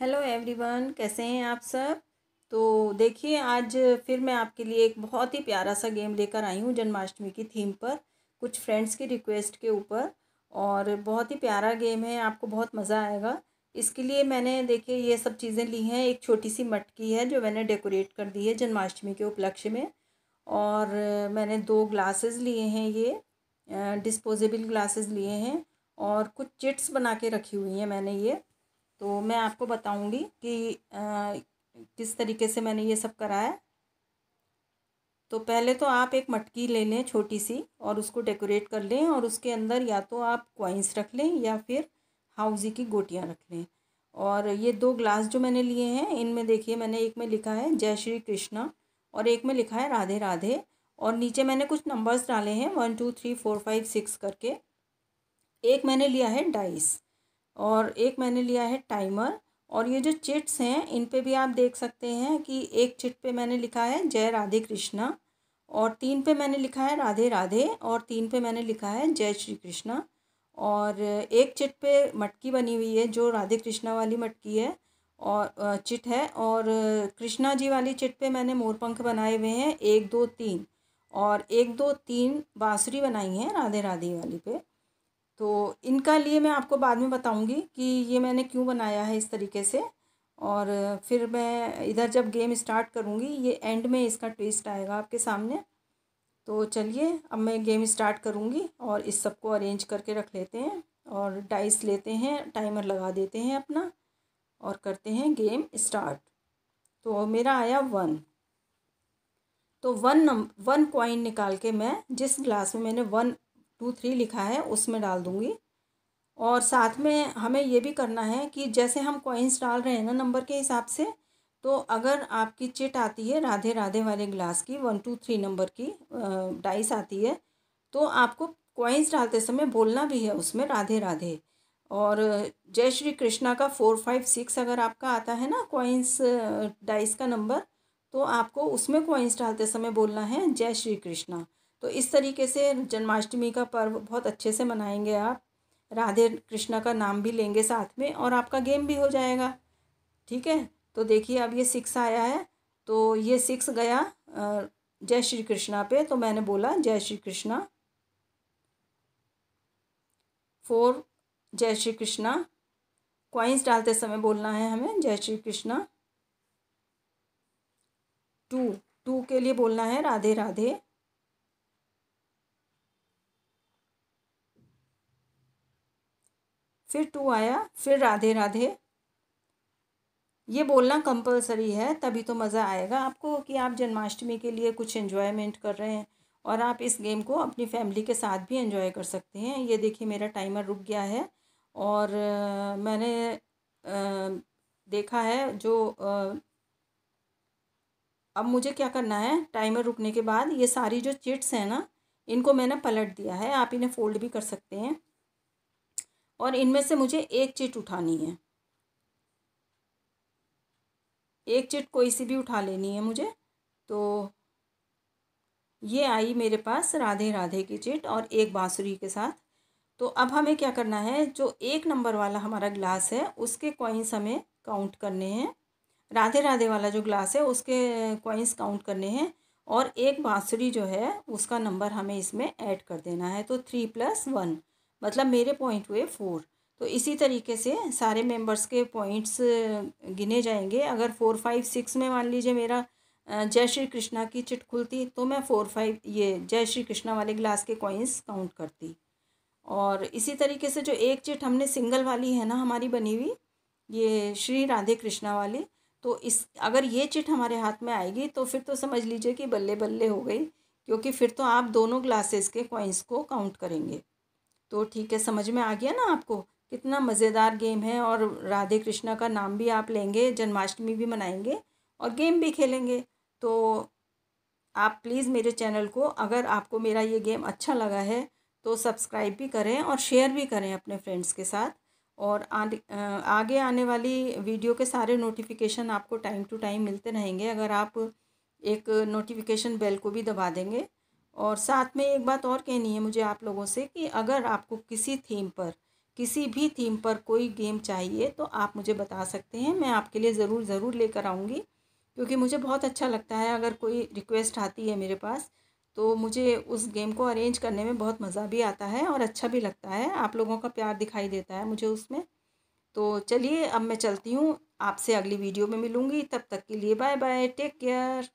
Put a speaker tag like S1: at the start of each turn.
S1: hello everyone कैसे हैं आप सब तो देखिए आज फिर मैं आपके लिए एक बहुत ही प्यारा सा गेम लेकर आई हूँ जन्माष्टमी की थीम पर कुछ फ्रेंड्स की रिक्वेस्ट के ऊपर और बहुत ही प्यारा गेम है आपको बहुत मज़ा आएगा इसके लिए मैंने देखिए ये सब चीज़ें ली हैं एक छोटी सी मटकी है जो मैंने डेकोरेट कर दी है जन्माष्टमी के उपलक्ष्य में और मैंने दो ग्लासेस लिए हैं ये डिस्पोजेबल ग्लासेस लिए हैं और कुछ चिट्स बना के रखी हुई हैं मैंने ये तो मैं आपको बताऊंगी कि आ, किस तरीके से मैंने ये सब कराया तो पहले तो आप एक मटकी ले लें छोटी सी और उसको डेकोरेट कर लें और उसके अंदर या तो आप क्वाइंस रख लें या फिर हाउजी की गोटियाँ रख लें और ये दो ग्लास जो मैंने लिए हैं इनमें देखिए मैंने एक में लिखा है जय श्री कृष्णा और एक में लिखा है राधे राधे और नीचे मैंने कुछ नंबर्स डाले हैं one two three four five six करके एक मैंने लिया है डाइस और एक मैंने लिया है टाइमर और ये जो चिट्स हैं इन पे भी आप देख सकते हैं कि एक चिट पे मैंने लिखा है जय राधे कृष्णा और तीन पे मैंने लिखा है राधे राधे और तीन पे मैंने लिखा है जय श्री कृष्णा और एक चिट पे मटकी बनी हुई है जो राधे कृष्णा वाली मटकी है और चिट है और कृष्णा जी वाली चिट पे मैंने मोरपंख बनाए हुए हैं एक दो तीन और एक दो तीन बाँसुरी बनाई है राधे राधे वाली पे तो इनका लिए मैं आपको बाद में बताऊंगी कि ये मैंने क्यों बनाया है इस तरीके से और फिर मैं इधर जब गेम स्टार्ट करूँगी ये एंड में इसका ट्विस्ट आएगा आपके सामने तो चलिए अब मैं गेम स्टार्ट करूँगी और इस सबको अरेंज करके रख लेते हैं और डाइस लेते हैं टाइमर लगा देते हैं अपना और करते हैं गेम स्टार्ट तो मेरा आया वन तो वन नंबर वन पॉइंट निकाल के मैं जिस ग्लास में मैंने वन टू थ्री लिखा है उसमें डाल दूँगी और साथ में हमें ये भी करना है कि जैसे हम कॉइन्स डाल रहे हैं ना नंबर के हिसाब से तो अगर आपकी चिट आती है राधे राधे वाले ग्लास की वन टू थ्री नंबर की डाइस आती है तो आपको कॉइन्स डालते समय बोलना भी है उसमें राधे राधे और जय श्री कृष्णा का फोर फाइव सिक्स अगर आपका आता है ना कॉइन्स डाइस का नंबर तो आपको उसमें कॉइन्स डालते समय बोलना है जय श्री कृष्णा तो इस तरीके से जन्माष्टमी का पर्व बहुत अच्छे से मनाएंगे आप राधे कृष्णा का नाम भी लेंगे साथ में और आपका गेम भी हो जाएगा ठीक है तो देखिए अब ये सिक्स आया है तो ये सिक्स गया जय श्री कृष्णा पे तो मैंने बोला जय श्री कृष्णा फोर जय श्री कृष्णा क्वाइंस डालते समय बोलना है हमें जय श्री कृष्णा टू टू के लिए बोलना है राधे राधे फिर टू आया फिर राधे राधे ये बोलना कंपलसरी है तभी तो मज़ा आएगा आपको कि आप जन्माष्टमी के लिए कुछ इन्जॉयमेंट कर रहे हैं और आप इस गेम को अपनी फैमिली के साथ भी इन्जॉय कर सकते हैं ये देखिए मेरा टाइमर रुक गया है और आ, मैंने आ, देखा है जो आ, अब मुझे क्या करना है टाइमर रुकने के बाद ये सारी जो चिट्स हैं ना इनको मैंने पलट दिया है आप इन्हें फ़ोल्ड भी कर सकते हैं और इनमें से मुझे एक चिट उठानी है एक चिट कोई सी भी उठा लेनी है मुझे तो ये आई मेरे पास राधे राधे की चिट और एक बाँसुरी के साथ तो अब हमें क्या करना है जो एक नंबर वाला हमारा ग्लास है उसके कॉइन्स हमें काउंट करने हैं राधे राधे वाला जो ग्लास है उसके कॉइन्स काउंट करने हैं और एक बाँसुरी जो है उसका नंबर हमें इसमें ऐड कर देना है तो थ्री प्लस वन मतलब मेरे पॉइंट हुए फोर तो इसी तरीके से सारे मेंबर्स के पॉइंट्स गिने जाएंगे अगर फोर फाइव सिक्स में मान लीजिए मेरा जय श्री कृष्णा की चिट खुलती तो मैं फोर फाइव ये जय श्री कृष्णा वाले ग्लास के कॉइन्स काउंट करती और इसी तरीके से जो एक चिट हमने सिंगल वाली है ना हमारी बनी हुई ये श्री राधे कृष्णा वाली तो इस अगर ये चिट हमारे हाथ में आएगी तो फिर तो समझ लीजिए कि बल्ले बल्ले हो गई क्योंकि फिर तो आप दोनों ग्लासेस के कॉइन्स को काउंट करेंगे तो ठीक है समझ में आ गया ना आपको कितना मज़ेदार गेम है और राधे कृष्णा का नाम भी आप लेंगे जन्माष्टमी भी मनाएंगे और गेम भी खेलेंगे तो आप प्लीज़ मेरे चैनल को अगर आपको मेरा ये गेम अच्छा लगा है तो सब्सक्राइब भी करें और शेयर भी करें अपने फ्रेंड्स के साथ और आगे आने वाली वीडियो के सारे नोटिफिकेशन आपको टाइम टू टाइम मिलते रहेंगे अगर आप एक नोटिफिकेशन बेल को भी दबा देंगे और साथ में एक बात और कहनी है मुझे आप लोगों से कि अगर आपको किसी थीम पर किसी भी थीम पर कोई गेम चाहिए तो आप मुझे बता सकते हैं मैं आपके लिए ज़रूर ज़रूर लेकर आऊँगी क्योंकि मुझे बहुत अच्छा लगता है अगर कोई रिक्वेस्ट आती है मेरे पास तो मुझे उस गेम को अरेंज करने में बहुत मज़ा भी आता है और अच्छा भी लगता है आप लोगों का प्यार दिखाई देता है मुझे उसमें तो चलिए अब मैं चलती हूँ आपसे अगली वीडियो में मिलूँगी तब तक के लिए बाय बाय टेक केयर